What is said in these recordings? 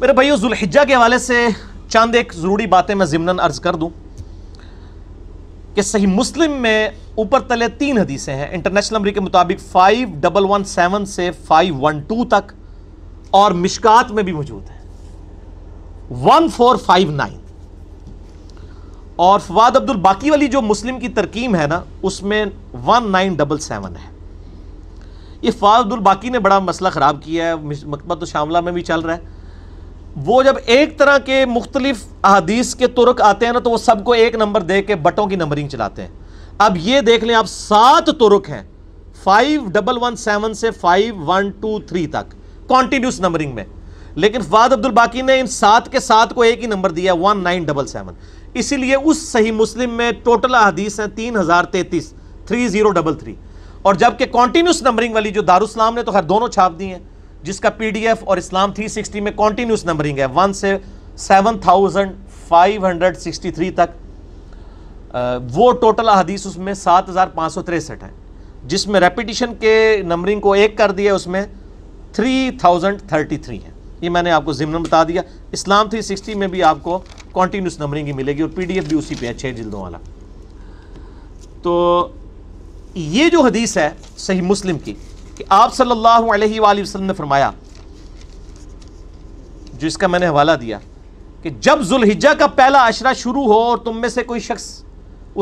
मेरे भाई जुल्हिजा के हवाले से चंद एक ज़रूरी बातें मैं ज़िमनन अर्ज़ कर दूँ कि सही मुस्लिम में ऊपर तले तीन हदीसें हैं इंटरनेशनल नंबर के मुताबिक फाइव डबल वन सेवन से फाइव वन टू तक और मिशकात में भी मौजूद है वन फोर फाइव नाइन और फवाद अब्दुल बाकी वाली जो मुस्लिम की तरकीम है ना उसमें वन नाइन डबल सेवन है ये फवाद अब्दुल बाकी ने बड़ा मसला ख़राब किया है मकबा तो शामला में भी चल रहा है वो जब एक तरह के मुख्तलिफ अहदीस के तुर्क आते हैं ना तो वो सबको एक नंबर दे के बटों की नंबरिंग चलाते हैं अब ये देख लें आप सात तुर्क हैं फाइव डबल वन सेवन से फाइव वन टू थ्री तक कॉन्टिन्यूस नंबरिंग में लेकिन फवाद अब्दुल बाकी ने इन सात के सात को एक ही नंबर दिया वन नाइन डबल सेवन इसीलिए उस सही मुस्लिम में टोटल अहदीस हैं तीन हज़ार तैतीस थ्री जीरो डबल थ्री और जबकि कॉन्टिन्यूस नंबरिंग वाली जो दारुस्लाम ने तो हर दोनों छाप दी हैं जिसका पीडीएफ और इस्लाम 360 में कॉन्टीन्यूस नंबरिंग है वन से 7,563 तक वो टोटल हदीस उसमें सात हज़ार पाँच सौ तिरसठ है जिसमें रेपिटिशन के नंबरिंग को एक कर दिया उसमें थ्री थाउजेंड थर्टी थ्री है ये मैंने आपको ज़िमन बता दिया इस्लाम थ्री सिक्सटी में भी आपको कॉन्टीन्यूस नंबरिंग ही मिलेगी और पीडीएफ भी उसी पे है छः जिल्दों वाला तो ये जो हदीस है सही मुस्लिम की कि आप सल्लल्लाहु अलैहि वसल्लम ने फरमाया जिसका मैंने हवाला दिया कि जब जुल्हिजा का पहला अशरा शुरू हो और तुम में से कोई शख्स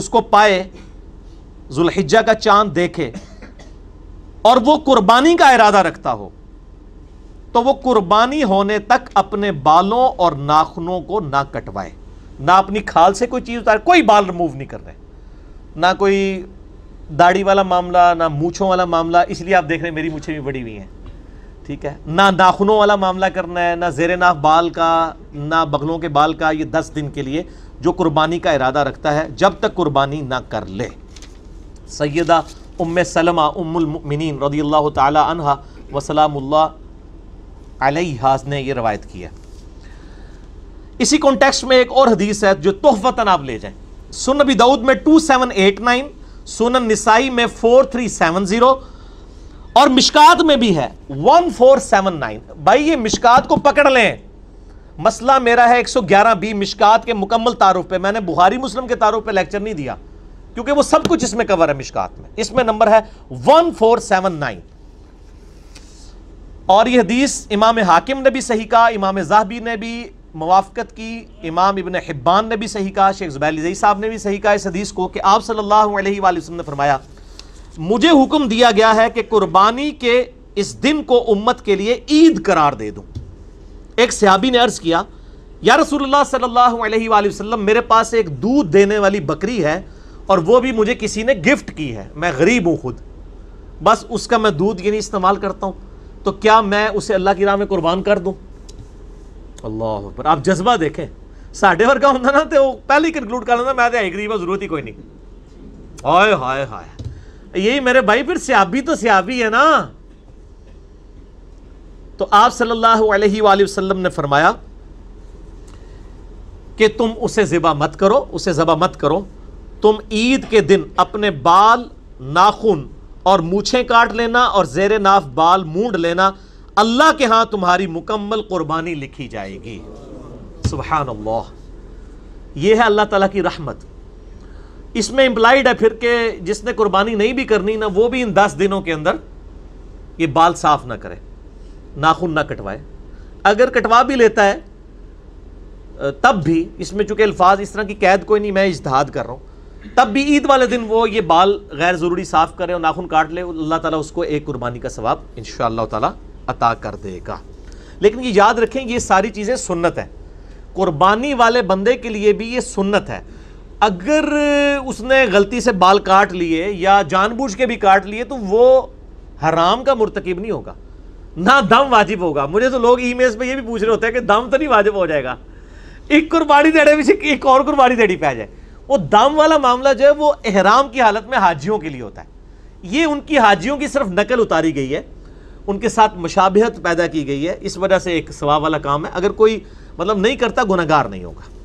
उसको पाए जुल्हिजा का चांद देखे और वो कुर्बानी का इरादा रखता हो तो वो कुर्बानी होने तक अपने बालों और नाखनों को ना कटवाए ना अपनी खाल से कोई चीज़ उतारे कोई बाल रिमूव नहीं कर रहे ना कोई दाढ़ी वाला मामला ना मूछों वाला मामला इसलिए आप देख रहे हैं मेरी मूछें भी बड़ी हुई हैं ठीक है ना नाखूनों वाला मामला करना है ना जेर नाख बाल का ना बगलों के बाल का ये दस दिन के लिए जो कुर्बानी का इरादा रखता है जब तक कुर्बानी ना कर ले सैदा उम सलमा उमिन रदी अल्लाह तहा वसलाम्ला अलहाज ने यह रवायत की है इसी कॉन्टेक्स्ट में एक और हदीस है जो तोहफतन आप ले जाए सुन अभी दाऊद में टू सेवन एट नाइन सुनन निसाई में फोर थ्री सेवन जीरो और मिशकात में भी है वन फोर सेवन नाइन भाई ये मिशकात को पकड़ लें मसला मेरा है एक सौ ग्यारह बी मिशकात के मुकम्मल तारुफ पे मैंने बुहारी मुस्लिम के तारुफ पे लेक्चर नहीं दिया क्योंकि वो सब कुछ इसमें कवर है मिशकात में इसमें नंबर है वन फोर सेवन नाइन और यह हदीस इमाम हाकिम ने भी सही कहा इमाम जाहबी ने भी मवाफ़त की इमाम इबन हिब्बान ने भी सही कहा शेख जई साहब ने भी सही कहा इस हदीस को कि आप सल्लल्लाहु अलैहि वसल्लम ने फरमाया मुझे हुक्म दिया गया है कि कुर्बानी के इस दिन को उम्मत के लिए ईद करार दे दूँ एक सयाबी ने अर्ज़ किया या रसोल्ला सल्ला अलैहि मेरे पास एक दूध देने वाली बकरी है और वह भी मुझे किसी ने गिफ्ट की है मैं गरीब हूँ खुद बस उसका मैं दूध नहीं इस्तेमाल करता हूँ तो क्या मैं उसे अल्लाह की राह में कुर्बान कर दूँ अल्लाह पर आप जज्बा देखें साढ़े वर्गा होंगे ना तो पहले ही ਹੀ कर ਕਰ मैं तो एग्री ਐਂ जरूरत ही कोई नहीं हाय हाय हाय यही मेरे भाई फिर सियाबी तो सियाबी है ना तो आप सल्लल्लाहु अलैहि वसल्लम ने फरमाया कि तुम उसे ज़िबा मत करो उसे ज़बा मत करो तुम ईद के दिन अपने बाल नाखून और मूछें काट लेना और जेर नाफ बाल मूंड लेना अल्लाह के हां तुम्हारी मुकम्मल कुर्बानी लिखी जाएगी सुबहान अल्लाह यह है अल्लाह तला की रहमत इसमें इम्प्लाइड है फिर के जिसने कुर्बानी नहीं भी करनी ना वो भी इन दस दिनों के अंदर ये बाल साफ ना करे नाखून ना कटवाए अगर कटवा भी लेता है तब भी इसमें चूंकि अल्फाज इस तरह की कैद कोई नहीं मैं इजहाद कर रहा हूँ तब भी ईद वाले दिन वो ये बाल गैर ज़रूरी साफ़ करे और नाखून काट ले अल्लाह ताला उसको एक कुर्बानी का सवाब इन शाह अता कर देगा लेकिन ये याद रखें ये सारी चीज़ें सुन्नत है कुर्बानी वाले बंदे के लिए भी ये सुन्नत है अगर उसने गलती से बाल काट लिए या जानबूझ के भी काट लिए तो वो हराम का मुरतकब नहीं होगा ना दम वाजिब होगा मुझे तो लोग ई मेज पर यह भी पूछ रहे होते हैं कि दम तो नहीं वाजिब हो जाएगा एक कुर्बानी देने में एक और कुर्बानी देनी पै जाए वो दम वाला मामला जो है वो एहराम की हालत में हाजियों के लिए होता है ये उनकी हाजियों की सिर्फ नकल उतारी गई है उनके साथ मशाबहत पैदा की गई है इस वजह से एक सवाब वाला काम है अगर कोई मतलब नहीं करता गुनागार नहीं होगा